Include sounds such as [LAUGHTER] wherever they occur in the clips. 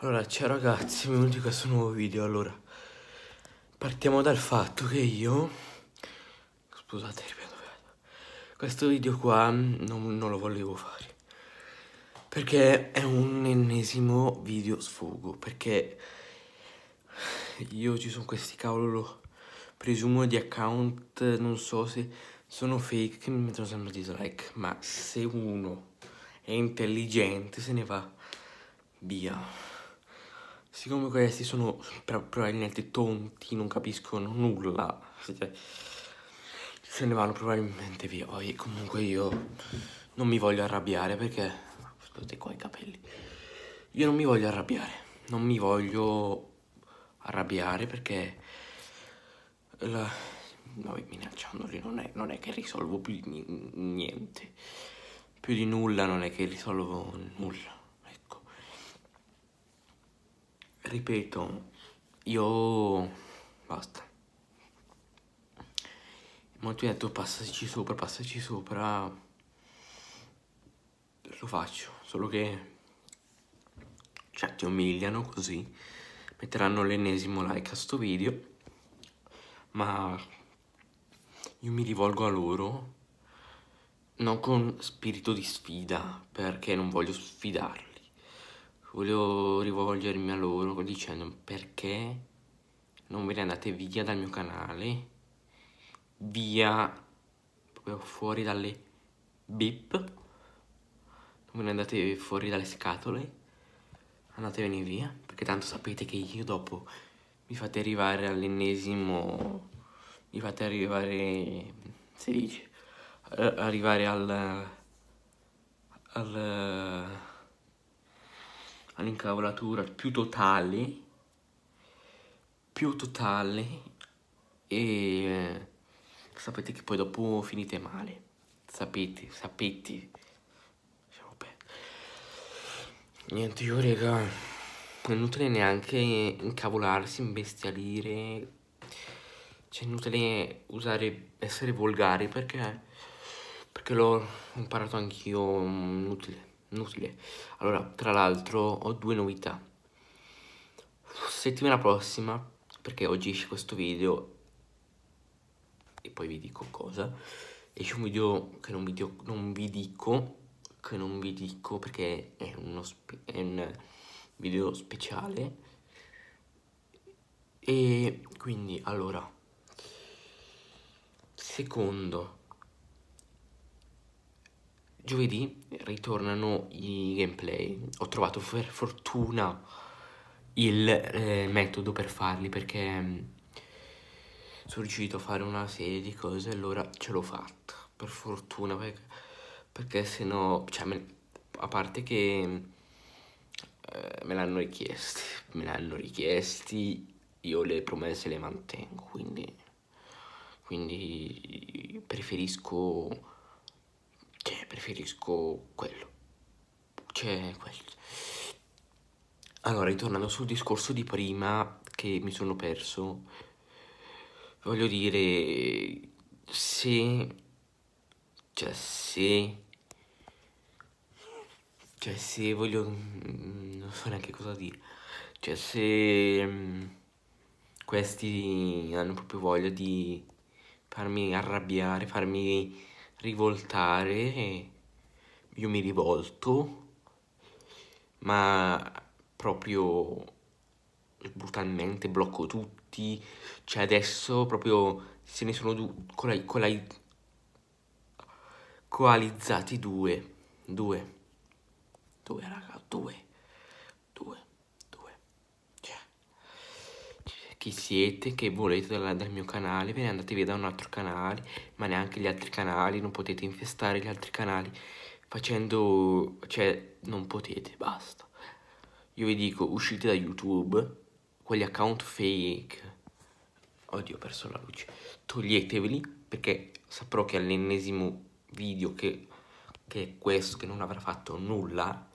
Allora, ciao ragazzi, benvenuti in questo nuovo video. Allora, partiamo dal fatto che io... Scusate, ripeto, ripeto. Questo video qua non, non, lo volevo fare. Perché è un ennesimo video sfogo. Perché io ci sono questi cavolo, presumo, di account, non so se sono fake, che mi mettono sempre dislike. Ma se uno è intelligente se ne va via siccome questi sono probabilmente tonti, non capiscono nulla, se ne vanno probabilmente via. Poi comunque io non mi voglio arrabbiare perché... Aspettate qua i capelli. Io non mi voglio arrabbiare, non mi voglio arrabbiare perché... La... No, minacciandoli non è, non è che risolvo più di niente. Più di nulla non è che risolvo nulla. ripeto, io... basta. Molti hanno detto passaci sopra, passaci sopra. Lo faccio, solo che... Cioè, ti umiliano così. Metteranno l'ennesimo like a sto video. Ma... Io mi rivolgo a loro non con spirito di sfida, perché non voglio sfidarli volevo rivolgermi a loro dicendo perché non ve ne andate via dal mio canale, via proprio fuori dalle bip, non ve ne andate fuori dalle scatole, andatevene via, perché tanto sapete che io dopo mi fate arrivare all'ennesimo, mi fate arrivare, si dice, eh, arrivare al... al all'incavolatura più totali, più totali e eh, sapete che poi dopo finite male, sapete, sapete. Niente, io raga, è inutile neanche incavolarsi, imbestialire, cioè è inutile usare, essere volgari perché, perché l'ho imparato anch'io, mm, inutile inutile. Allora, tra l'altro, ho due novità. Settimana prossima, perché oggi esce questo video, e poi vi dico cosa, esce un video che non vi, dico, non vi dico, che non vi dico perché è, è un video speciale. E quindi, allora, secondo giovedì ritornano i gameplay. Ho trovato per fortuna il eh, metodo per farli perché mm, sono riuscito a fare una serie di cose e allora ce l'ho fatta. Per fortuna perché, perché se no, cioè, me, a parte che mm, eh, me l'hanno richiesti, me l'hanno richiesti, io le promesse le mantengo, quindi, quindi preferisco preferisco quello. Cioè, quello. Allora, ritornando sul discorso di prima che mi sono perso, voglio dire, se... Cioè, se... Cioè, se voglio... Mm, non so neanche cosa dire. Cioè, se... Mm, questi hanno proprio voglia di farmi arrabbiare, farmi rivoltare, io mi rivolto, ma proprio brutalmente blocco tutti, cioè adesso proprio se ne sono due, du- coal- coal- coalizzati due, due, due raga, due, due. chi siete, che volete dal, dal mio canale, ve ne andate via da un altro canale, ma neanche gli altri canali, non potete infestare gli altri canali facendo, cioè non potete, basta. Io vi dico, uscite da YouTube, quegli account fake, oddio ho perso la luce, toglieteveli perché saprò che all'ennesimo video che, che è questo, che non avrà fatto nulla,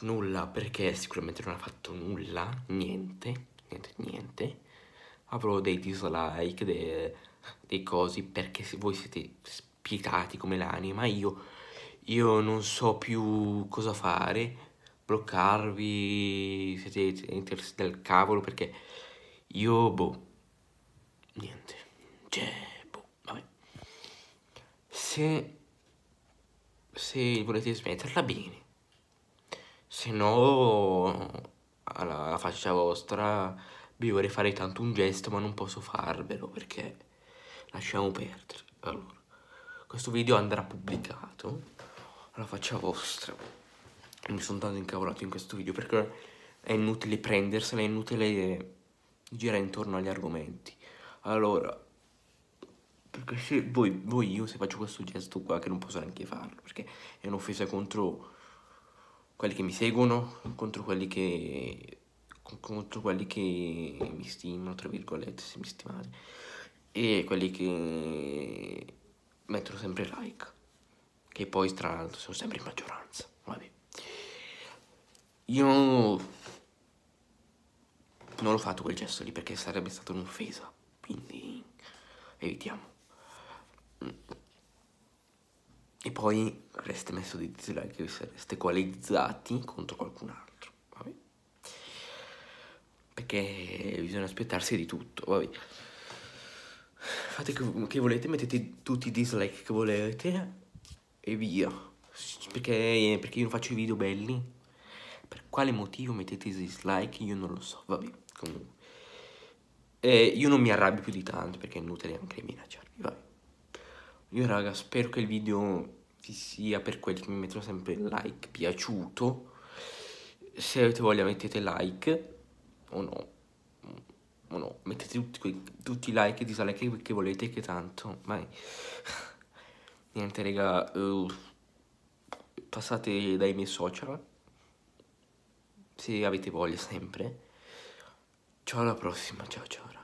nulla perché sicuramente non ha fatto nulla, niente niente, niente. Avrò dei dislike, dei, dei cosi perché se voi siete spietati come l'anima, io, io non so più cosa fare. Bloccarvi, siete interessi del cavolo perché io, boh, niente. Cioè, boh, vabbè. Se, se volete smetterla, bene. Se no, alla, alla faccia vostra, vi vorrei fare tanto un gesto ma non posso farvelo perché lasciamo perdere. Allora, questo video andrà pubblicato alla faccia vostra. Mi sono tanto incavolato in questo video perché è inutile prendersela, è inutile girare intorno agli argomenti. Allora, perché se voi, voi io se faccio questo gesto qua che non posso neanche farlo perché è un'offesa contro quelli che mi seguono contro quelli che contro quelli che mi stimano tra virgolette se mi stimate e quelli che mettono sempre like che poi tra l'altro sono sempre in maggioranza vabbè io non l'ho fatto quel gesto lì perché sarebbe stata un'offesa quindi evitiamo e poi avreste messo dei dislike e sareste coalizzati contro qualcun altro, vabbè. Perché bisogna aspettarsi di tutto, vabbè. Fate che, che volete, mettete tutti i dislike che volete e via. Perché, perché io non faccio i video belli. Per quale motivo mettete i dislike? Io non lo so, vabbè, comunque. E eh, io non mi arrabbio più di tanto perché è inutile anche minacciarvi, vabbè. Io raga spero che il video vi sia per quelli che mi mettono sempre like piaciuto. Se avete voglia mettete like o no. O no, mettete tutti, quei, tutti i like e dislike che, che volete che tanto. Vai. [LAUGHS] Niente raga, uh, passate dai miei social. Se avete voglia sempre. Ciao alla prossima, ciao ciao.